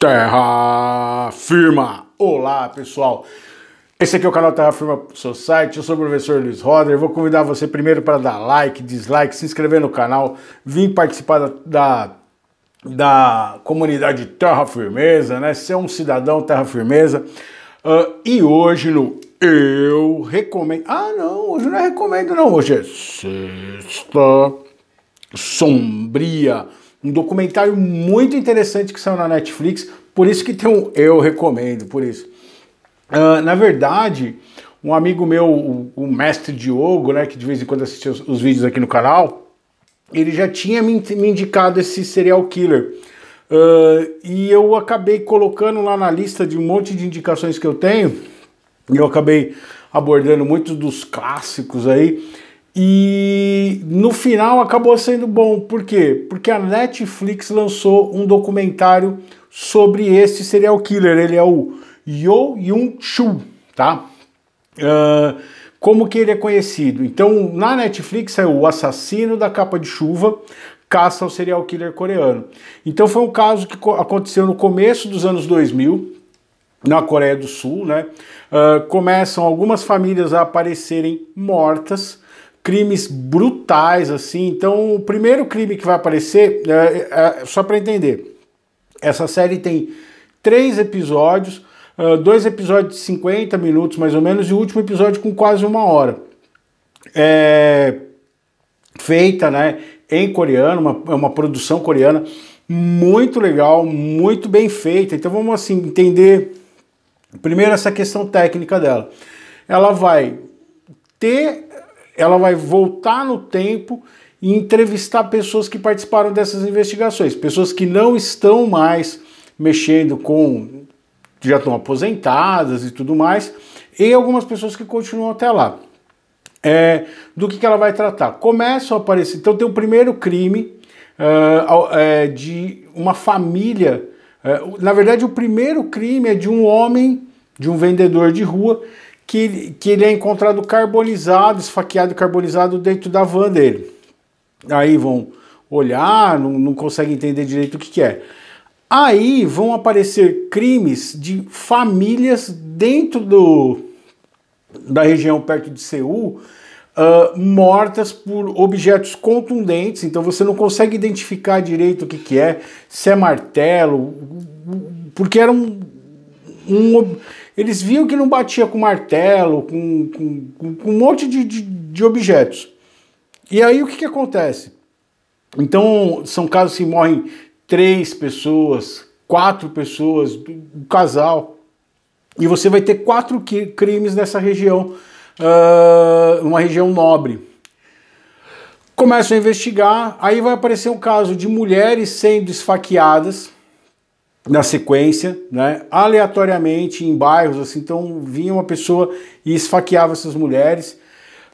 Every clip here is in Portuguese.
Terra Firma. Olá, pessoal. Esse aqui é o canal Terra Firma Society. Eu sou o professor Luiz Roder. Vou convidar você primeiro para dar like, dislike, se inscrever no canal, vir participar da, da da comunidade Terra Firmeza, né? Ser um cidadão Terra Firmeza. Uh, e hoje no Eu Recomendo. Ah, não, hoje não é recomendo, não. Hoje é Sexta Sombria um documentário muito interessante que saiu na Netflix, por isso que tem um eu recomendo, por isso. Uh, na verdade, um amigo meu, o, o, mestre Diogo, né, que de vez em quando assistia os, os vídeos aqui no canal, ele já tinha me, me indicado esse serial killer. Uh, e eu acabei colocando lá na lista de um monte de indicações que eu tenho, e eu acabei abordando muitos dos clássicos aí. E no final acabou sendo bom, por quê? Porque a Netflix lançou um documentário sobre esse serial killer. Ele é o Yo Yun Chu, tá? Uh, como que ele é conhecido? Então, na Netflix é o assassino da capa de chuva, caça ao serial killer coreano. Então foi um caso que aconteceu no começo dos anos 2000, na Coreia do Sul, né? Uh, começam algumas famílias a aparecerem mortas crimes brutais assim. Então, o primeiro crime que vai aparecer, é, é, é só para entender, essa série tem três episódios, ah, dois episódios de 50 minutos mais ou menos e o último episódio com quase uma hora. É feita, né, em coreano, uma, é uma produção coreana muito legal, muito bem feita. Então vamos assim entender primeiro essa questão técnica dela. Ela vai ter ela vai voltar no tempo e entrevistar pessoas que participaram dessas investigações, pessoas que não estão mais mexendo com. já estão aposentadas e tudo mais, e algumas pessoas que continuam até lá. É, do que, que ela vai tratar? Começam a aparecer. Então, tem o primeiro crime ah, é, de uma família. É, na verdade, o primeiro crime é de um homem, de um vendedor de rua, que, que ele é encontrado carbonizado, esfaqueado e carbonizado dentro da van dele. Aí vão olhar, não, não conseguem entender direito o que, que é. Aí vão aparecer crimes de famílias dentro do, da região perto de Seul uh, mortas por objetos contundentes, então você não consegue identificar direito o que, que é, se é martelo, porque era um, um eles viam que não batia com martelo, com, com, com um monte de, de, de, objetos. E aí o que, que acontece? Então, são casos que morrem três pessoas, quatro pessoas, um casal. E você vai ter quatro crimes nessa região, uh, uma região nobre. Começam a investigar, aí vai aparecer um caso de mulheres sendo esfaqueadas na sequência, né? aleatoriamente em bairros, assim, então vinha uma pessoa e esfaqueava essas mulheres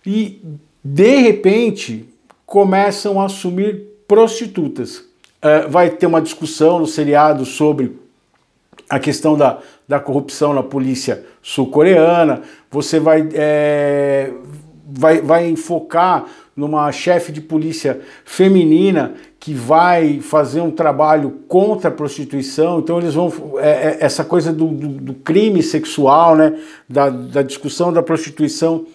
e de repente começam a assumir prostitutas. É, vai ter uma discussão no seriado sobre a questão da, da corrupção na polícia sul-coreana. Você vai, é, vai, vai enfocar numa chefe de polícia feminina que vai fazer um trabalho contra a prostituição. Então eles vão é, é, essa coisa do, do, do, crime sexual, né, da, da discussão da prostituição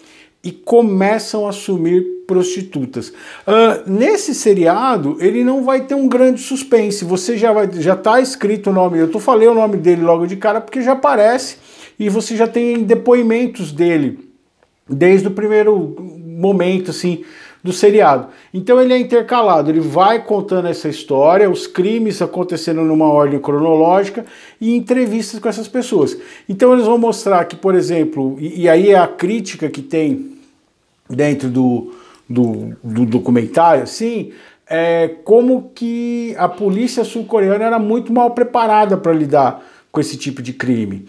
e começam a assumir prostitutas. Uh, nesse seriado, ele não vai ter um grande suspense. Você já vai, já está escrito o nome. Eu tô falei o nome dele logo de cara porque já aparece e você já tem depoimentos dele desde o primeiro momento, assim, do seriado. Então ele é intercalado, ele vai contando essa história, os crimes acontecendo numa ordem cronológica e entrevistas com essas pessoas. Então eles vão mostrar que, por exemplo, e, e aí é a crítica que tem dentro do, do, do documentário, assim, é como que a polícia sul-coreana era muito mal preparada para lidar com esse tipo de crime.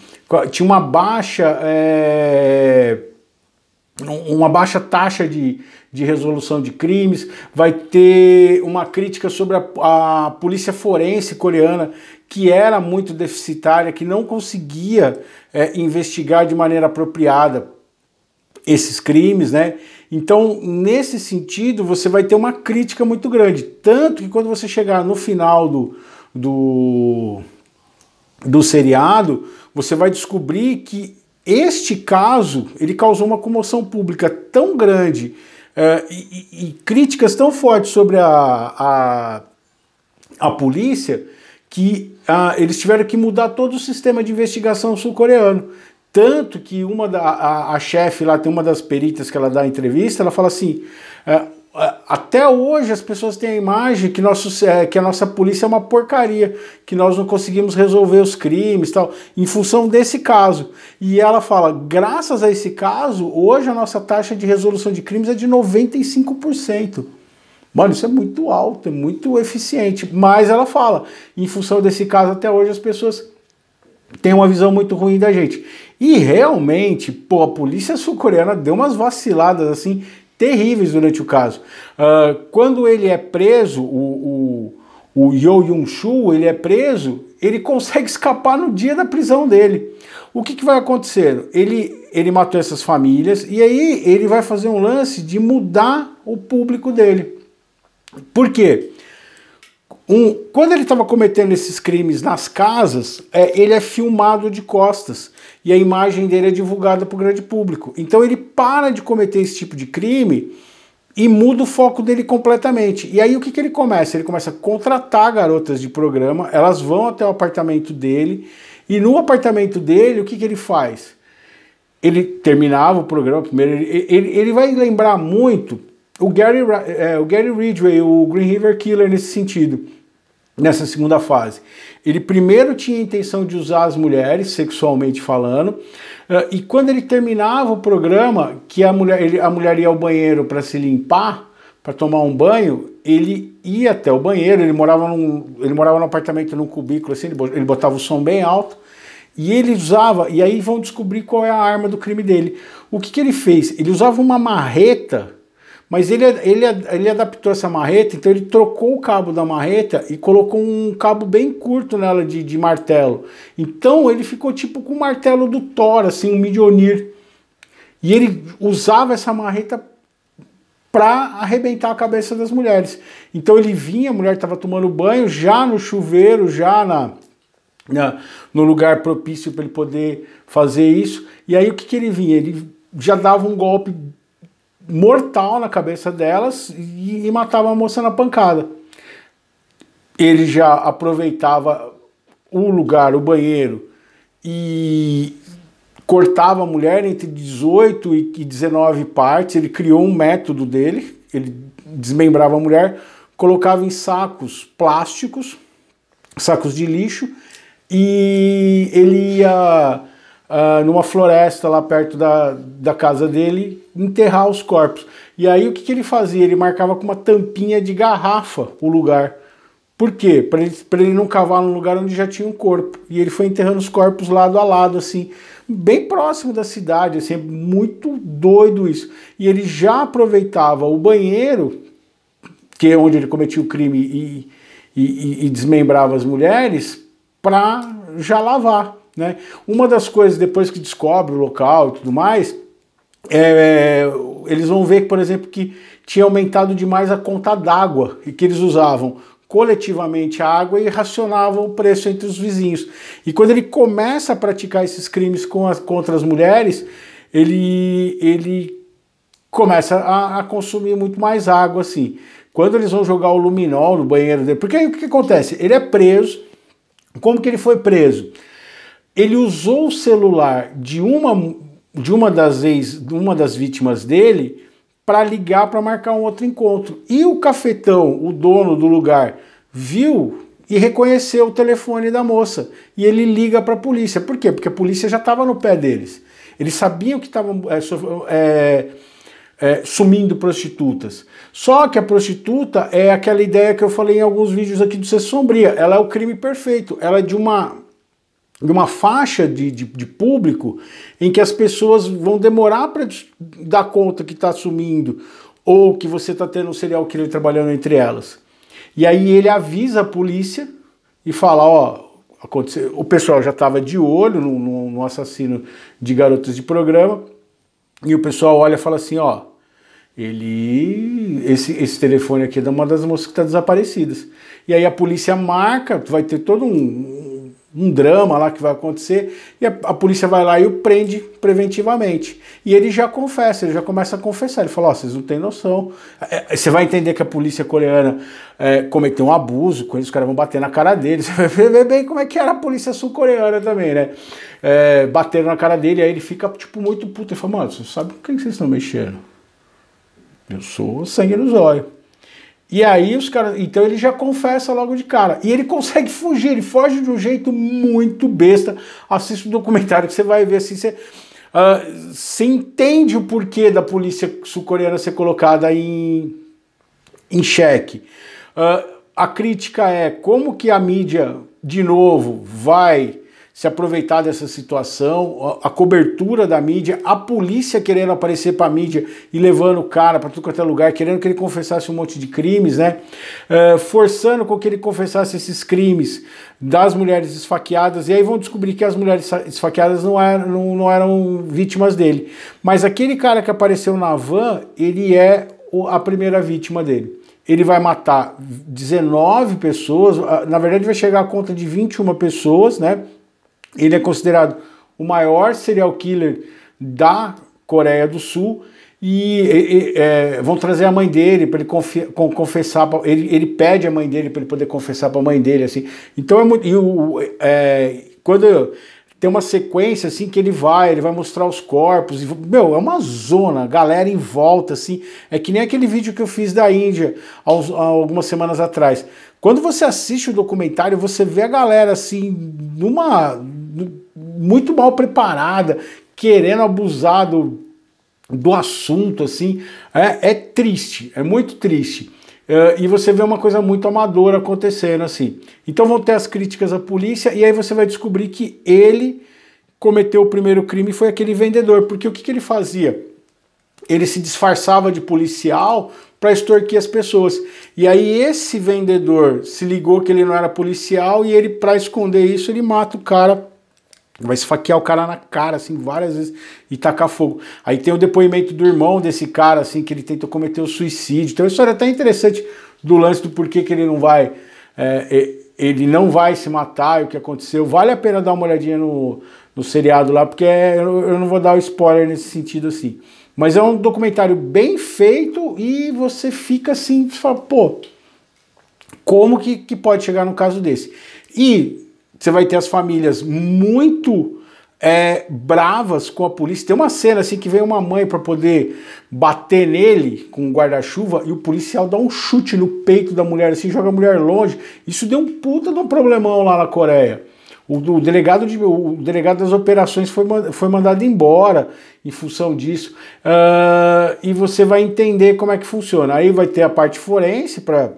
Tinha uma baixa. É uma baixa taxa de, de resolução de crimes, vai ter uma crítica sobre a, a polícia forense coreana, que era muito deficitária, que não conseguia é, investigar de maneira apropriada esses crimes, né? Então, nesse sentido, você vai ter uma crítica muito grande. Tanto que quando você chegar no final do, do, do seriado, você vai descobrir que este caso ele causou uma comoção pública tão grande é, e, e, críticas tão fortes sobre a, a, a polícia que ah, eles tiveram que mudar todo o sistema de investigação sul-coreano. Tanto que uma da, a, a chefe lá, tem uma das peritas que ela dá entrevista, ela fala assim: é, até hoje as pessoas têm a imagem que, nosso, eh, que a nossa polícia é uma porcaria, que nós não conseguimos resolver os crimes tal, em função desse caso. E ela fala: graças a esse caso, hoje a nossa taxa de resolução de crimes é de 95%. Mano, isso é muito alto, é muito eficiente. Mas ela fala: em função desse caso, até hoje as pessoas têm uma visão muito ruim da gente. E realmente, pô, a polícia sul-coreana deu umas vaciladas assim terríveis durante o caso. Uh, quando ele é preso, o, o, o Yo Yun-shu, ele é preso, ele consegue escapar no dia da prisão dele. O que, que vai acontecer? Ele, ele matou essas famílias e aí ele vai fazer um lance de mudar o público dele. Por quê? Um, quando ele estava cometendo esses crimes nas casas, é, ele é filmado de costas e a imagem dele é divulgada para o grande público. Então ele para de cometer esse tipo de crime e muda o foco dele completamente. E aí o que, que ele começa? Ele começa a contratar garotas de programa, elas vão até o apartamento dele, e no apartamento dele, o que, que ele faz? Ele terminava o programa primeiro, ele, ele, ele vai lembrar muito o Gary, é, o Gary Ridgway, o Green River Killer nesse sentido nessa segunda fase. Ele primeiro tinha a intenção de usar as mulheres, sexualmente falando, eh, e quando ele terminava o programa, que a mulher, ele, a mulher ia ao banheiro para se limpar, para tomar um banho, ele ia até o banheiro, ele morava num, ele morava num apartamento, num cubículo, assim, ele botava o som bem alto, e ele usava, e aí vão descobrir qual é a arma do crime dele. O que, que ele fez? Ele usava uma marreta mas ele, ele, ele adaptou essa marreta, então ele trocou o cabo da marreta e colocou um cabo bem curto nela de, de martelo. Então ele ficou tipo com o martelo do Thor, assim, um Midionir. E ele usava essa marreta para arrebentar a cabeça das mulheres. Então ele vinha, a mulher estava tomando banho, já no chuveiro, já na, na no lugar propício para ele poder fazer isso. E aí o que, que ele vinha? Ele já dava um golpe mortal na cabeça delas e, e matava a moça na pancada. Ele já aproveitava o lugar, o banheiro, e cortava a mulher entre 18 e 19 partes. Ele criou um método dele, ele desmembrava a mulher, colocava em sacos plásticos, sacos de lixo, e ele ia uh, numa floresta lá perto da, da casa dele, enterrar os corpos. E aí o que, que ele fazia? Ele marcava com uma tampinha de garrafa o lugar. Por quê? Para ele, ele não cavar no lugar onde já tinha um corpo. E ele foi enterrando os corpos lado a lado, assim, bem próximo da cidade, assim, é muito doido isso. E ele já aproveitava o banheiro, que é onde ele cometia o crime e, e, e desmembrava as mulheres, para já lavar. Né? Uma das coisas, depois que descobre o local e tudo mais, é, é eles vão ver, por exemplo, que tinha aumentado demais a conta d'água e que eles usavam coletivamente a água e racionavam o preço entre os vizinhos. E quando ele começa a praticar esses crimes as, contra as mulheres, ele, ele começa a, a, consumir muito mais água, assim. Quando eles vão jogar o luminol no banheiro dele, porque aí o que acontece? Ele é preso. Como que ele foi preso? Ele usou o celular de uma, de uma, das, ex, uma das vítimas dele para ligar para marcar um outro encontro. E o cafetão, o dono do lugar, viu e reconheceu o telefone da moça. E ele liga para a polícia. Por quê? Porque a polícia já estava no pé deles. Eles sabiam que estavam é, é, é, sumindo prostitutas. Só que a prostituta é aquela ideia que eu falei em alguns vídeos aqui do Ser Sombria. Ela é o crime perfeito. Ela é de uma de uma faixa de, de, de, público em que as pessoas vão demorar para dar conta que está sumindo ou que você está tendo um serial killer trabalhando entre elas. E aí ele avisa a polícia e fala, ó, aconteceu. o pessoal já estava de olho no, no, no assassino de garotas de programa e o pessoal olha e fala assim, ó, ele esse, esse telefone aqui é de uma das moças que está desaparecidas. E aí a polícia marca, vai ter todo um, um drama lá que vai acontecer, e a, a, polícia vai lá e o prende preventivamente. E ele já confessa, ele já começa a confessar. Ele fala: Ó, oh, vocês não têm noção. É, é, você vai entender que a polícia coreana é, cometeu um abuso, que os caras vão bater na cara dele. Você vai ver bem como é que era a polícia sul-coreana também, né? É, bateram na cara dele, aí ele fica, tipo, muito puto. Ele fala: Mano, você sabe com quem vocês estão mexendo? Eu sou sangue nos olhos. E aí os caras. Então ele já confessa logo de cara. E ele consegue fugir, ele foge de um jeito muito besta. Assista o um documentário que você vai ver assim. Você, uh, você entende o porquê da polícia sul-coreana ser colocada em, em xeque. Uh, a crítica é como que a mídia, de novo, vai se aproveitar dessa situação, a, cobertura da mídia, a polícia querendo aparecer para a mídia e levando o cara para tudo quanto é lugar, querendo que ele confessasse um monte de crimes, né? É, forçando com que ele confessasse esses crimes das mulheres esfaqueadas, e aí vão descobrir que as mulheres esfaqueadas não eram, não, não eram vítimas dele. Mas aquele cara que apareceu na van, ele é a primeira vítima dele ele vai matar 19 pessoas, na verdade vai chegar a conta de 21 pessoas, né? Ele é considerado o maior serial killer da Coreia do Sul e, e é, vão trazer a mãe dele para ele com, confessar. Ele, ele, pede a mãe dele para ele poder confessar para a mãe dele assim. Então é muito. E o, é, quando tem uma sequência assim que ele vai, ele vai mostrar os corpos. E, meu, é uma zona, galera em volta, assim. É que nem aquele vídeo que eu fiz da Índia aos, algumas semanas atrás. Quando você assiste o documentário, você vê a galera assim, numa muito mal preparada, querendo abusar do, do assunto, assim. É, é triste, é muito triste. É, e você vê uma coisa muito amadora acontecendo, assim. Então vão ter as críticas à polícia, e aí você vai descobrir que ele cometeu o primeiro crime foi aquele vendedor, porque o que, que ele fazia? Ele se disfarçava de policial para extorquir as pessoas. E aí esse vendedor se ligou que ele não era policial e ele para esconder isso, ele mata o cara Vai esfaquear o cara na cara, assim, várias vezes e tacar fogo. Aí tem o depoimento do irmão desse cara, assim, que ele tentou cometer o suicídio. então a história até interessante do lance do porquê que ele não vai. É, ele não vai se matar e o que aconteceu. Vale a pena dar uma olhadinha no, no seriado lá, porque é, eu, eu não vou dar o spoiler nesse sentido assim. Mas é um documentário bem feito e você fica assim, você fala, pô, como que, que pode chegar num caso desse? E você vai ter as famílias muito é, bravas com a polícia. Tem uma cena assim que vem uma mãe para poder bater nele com o guarda-chuva e o policial dá um chute no peito da mulher assim, joga a mulher longe. Isso deu um puta de um problemão lá na Coreia. O, o delegado, de, o delegado das operações foi, foi mandado embora em função disso. Uh, e você vai entender como é que funciona. Aí vai ter a parte forense para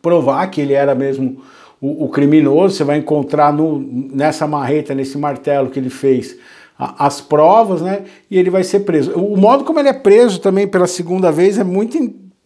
provar que ele era mesmo o, o criminoso, você vai encontrar no, nessa marreta, nesse martelo que ele fez as provas, né? E ele vai ser preso. O modo como ele é preso também pela segunda vez é muito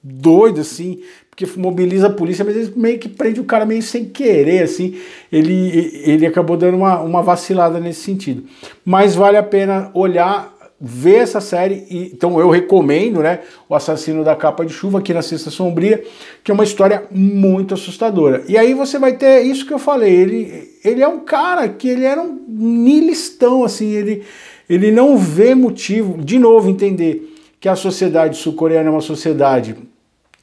doido, assim, porque mobiliza a polícia, mas ele meio que prende o cara meio sem querer, assim. Ele, ele acabou dando uma, uma vacilada nesse sentido. Mas vale a pena olhar vê essa série e então eu recomendo, né, O Assassino da Capa de Chuva aqui na Sexta Sombria, que é uma história muito assustadora. E aí você vai ter isso que eu falei, ele ele é um cara que ele era um nilistão assim, ele ele não vê motivo, de novo entender que a sociedade sul-coreana é uma sociedade,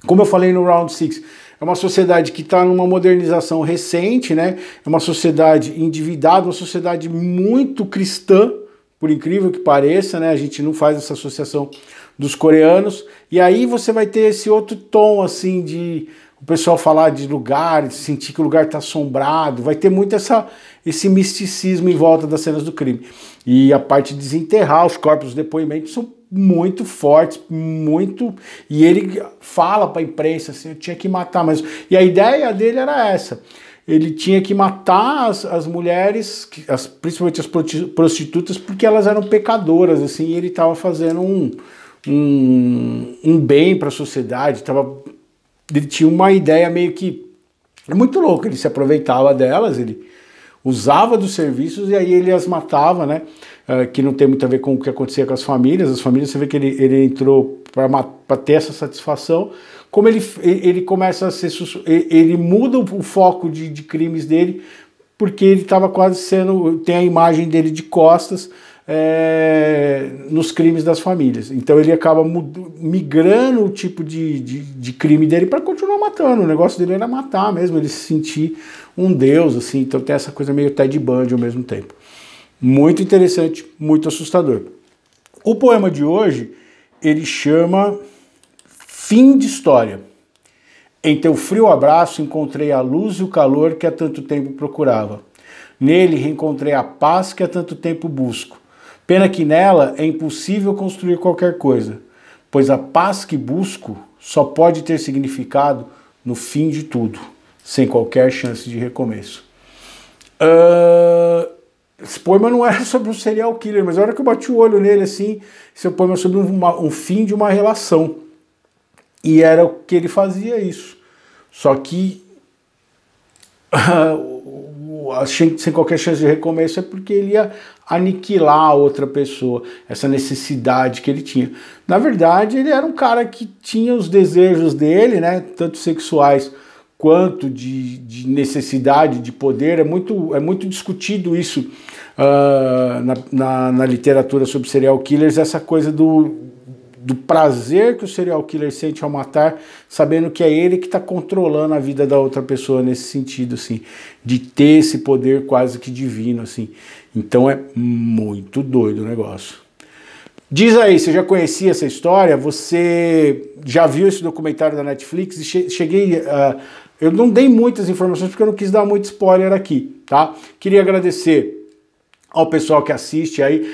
como eu falei no Round 6, é uma sociedade que está numa modernização recente, né? É uma sociedade endividada, uma sociedade muito cristã, por incrível que pareça, né? A gente não faz essa associação dos coreanos. E aí você vai ter esse outro tom assim de o pessoal falar de lugares, sentir que o lugar está assombrado, vai ter muito essa, esse misticismo em volta das cenas do crime. E a parte de desenterrar os corpos, os depoimentos são muito fortes, muito. E ele fala para a imprensa assim: eu tinha que matar mas E a ideia dele era essa ele tinha que matar as, as mulheres, as, principalmente as prostitutas, porque elas eram pecadoras, assim, e ele estava fazendo um, um, um bem para a sociedade, tava, ele tinha uma ideia meio que é muito louca, ele se aproveitava delas, ele usava dos serviços e aí ele as matava, né? Ah, que não tem muito a ver com o que acontecia com as famílias. As famílias, você vê que ele, ele entrou para ter essa satisfação. Como ele, ele começa a ser. Ele muda o foco de, de crimes dele, porque ele estava quase sendo. Tem a imagem dele de costas. É, nos crimes das famílias. Então ele acaba migrando o tipo de, de, de crime dele para continuar matando. O negócio dele era matar mesmo, ele se sentir um deus, assim. Então tem essa coisa meio Ted Bundy ao mesmo tempo. Muito interessante, muito assustador. O poema de hoje ele chama Fim de História. Em teu frio abraço encontrei a luz e o calor que há tanto tempo procurava. Nele reencontrei a paz que há tanto tempo busco. Pena que nela é impossível construir qualquer coisa, pois a paz que busco só pode ter significado no fim de tudo, sem qualquer chance de recomeço. Uh, esse poema não era sobre um serial killer, mas na hora que eu bati o olho nele assim, esse poema é sobre uma, um fim de uma relação. E era o que ele fazia isso. Só que sem qualquer chance de recomeço é porque ele ia aniquilar a outra pessoa, essa necessidade que ele tinha. Na verdade, ele era um cara que tinha os desejos dele, né, tanto sexuais quanto de, de, necessidade de poder. É muito, é muito discutido isso uh, na, na, na, literatura sobre serial killers, essa coisa do, do prazer que o serial killer sente ao matar, sabendo que é ele que está controlando a vida da outra pessoa nesse sentido, assim, de ter esse poder quase que divino, assim. Então é muito doido o negócio. Diz aí, você já conhecia essa história? Você já viu esse documentário da Netflix? Cheguei a, ah, eu não dei muitas informações porque eu não quis dar muito spoiler aqui, tá? Queria agradecer ao pessoal que assiste aí.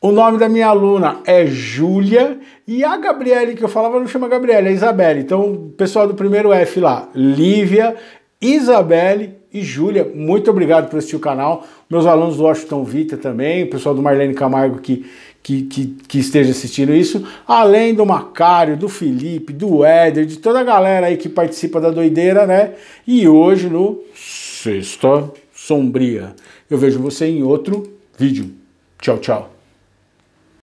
O nome da minha aluna é Júlia e a Gabriele que eu falava não chama Gabriele, é Isabelle. Então, o pessoal do primeiro F lá, Lívia, Isabelle e Júlia, muito obrigado por assistir o canal. Meus alunos do Washington Vita também, o pessoal do Marlene Camargo que que, que, que, esteja assistindo isso, além do Macário, do Felipe, do Éder, de toda a galera aí que participa da doideira, né? E hoje no Sexta Sombria. Eu vejo você em outro vídeo. Tchau, tchau.